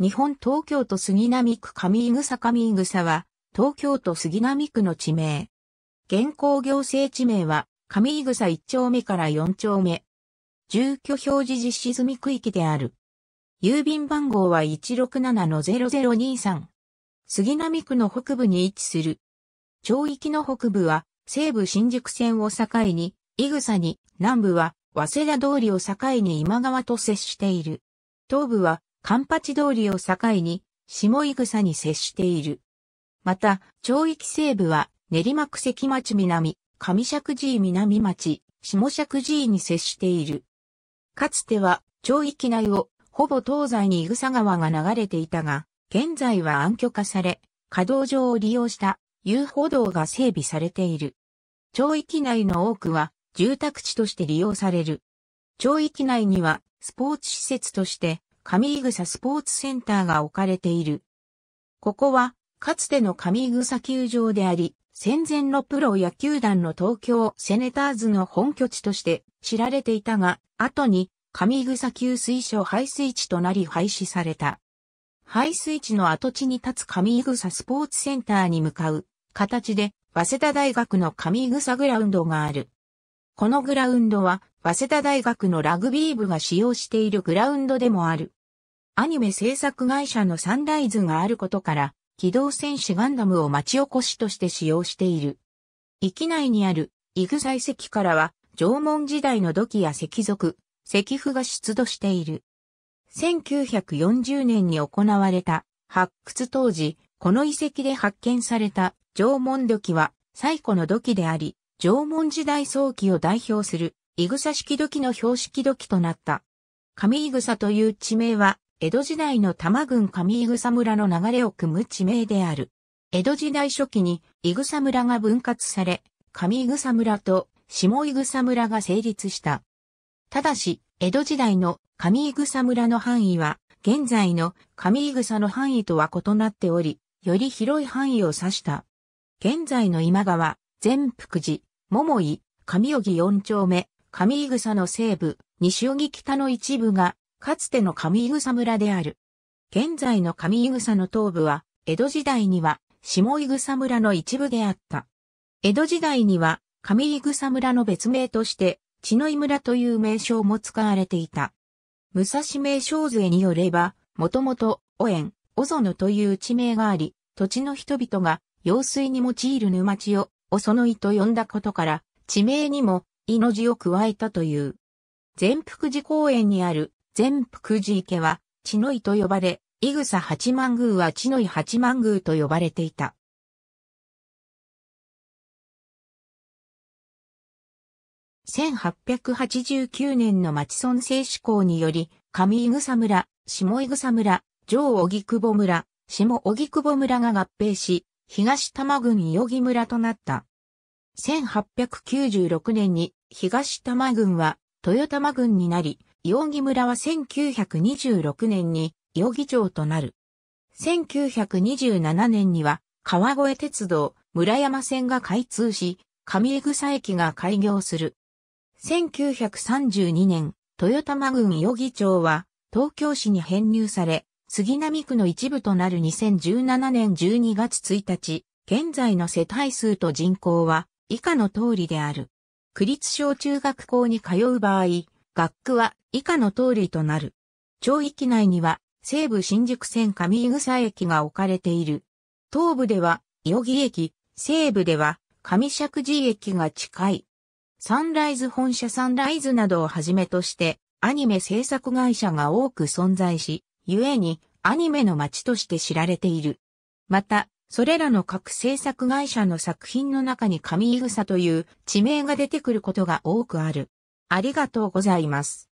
日本東京都杉並区上井草上井草は、東京都杉並区の地名。現行行政地名は、上井草1丁目から4丁目。住居表示実施済み区域である。郵便番号は167-0023。杉並区の北部に位置する。町域の北部は、西部新宿線を境に、井草に、南部は、早稲田通りを境に今川と接している。東部は、カンパチ通りを境に、下井草に接している。また、町域西部は、練馬区関町南、上尺寺南町、下尺寺に接している。かつては、町域内を、ほぼ東西に井草川が流れていたが、現在は暗渠化され、稼働場を利用した遊歩道が整備されている。町域内の多くは住宅地として利用される。町域内にはスポーツ施設として上草スポーツセンターが置かれている。ここは、かつての上草球場であり、戦前のプロ野球団の東京セネターズの本拠地として知られていたが、後に上草給水所排水地となり廃止された。排水地の跡地に立つ上草スポーツセンターに向かう形で、早稲田大学の上草グラウンドがある。このグラウンドは早稲田大学のラグビー部が使用しているグラウンドでもある。アニメ制作会社のサンライズがあることから、機動戦士ガンダムを町おこしとして使用している。域内にある、イグザ遺からは、縄文時代の土器や石属、石符が出土している。1940年に行われた発掘当時、この遺跡で発見された縄文土器は最古の土器であり、縄文時代早期を代表するイグサ式土器の標識土器となった。上イグサという地名は、江戸時代の多摩郡上イグサ村の流れを組む地名である。江戸時代初期に、イグサ村が分割され、上イグサ村と下イグサ村が成立した。ただし、江戸時代の上イグサ村の範囲は、現在の上イグサの範囲とは異なっており、より広い範囲を指した。現在の今川、全福寺、桃井、上荻四丁目、上井草の西部、西荻北の一部が、かつての上井草村である。現在の上井草の東部は、江戸時代には、下井草村の一部であった。江戸時代には、上井草村の別名として、血の井村という名称も使われていた。武蔵名称図によれば、もともと、お園、お園という地名があり、土地の人々が、用水に用いる沼地を、おその井と呼んだことから、地名にも、命を加えたという。全福寺公園にある全福寺池は、地の井と呼ばれ、イグサ八幡宮は地の井八幡宮と呼ばれていた。1889年の町村制施行により、上井草村、下井草村、上荻窪村、下荻窪村が合併し、東多摩郡伊予木村となった。1896年に東多摩郡は豊玉郡になり、容疑村は1926年に容疑町となる。1927年には川越鉄道村山線が開通し、上江草駅が開業する。1932年、豊玉郡容疑町は東京市に編入され、杉並区の一部となる2017年12月1日、現在の世帯数と人口は以下の通りである。区立小中学校に通う場合、学区は以下の通りとなる。町域内には西武新宿線上井草駅が置かれている。東部では伊予木駅、西部では上石寺駅が近い。サンライズ本社サンライズなどをはじめとしてアニメ制作会社が多く存在し、故にアニメの街として知られている。また、それらの各制作会社の作品の中に上井草という地名が出てくることが多くある。ありがとうございます。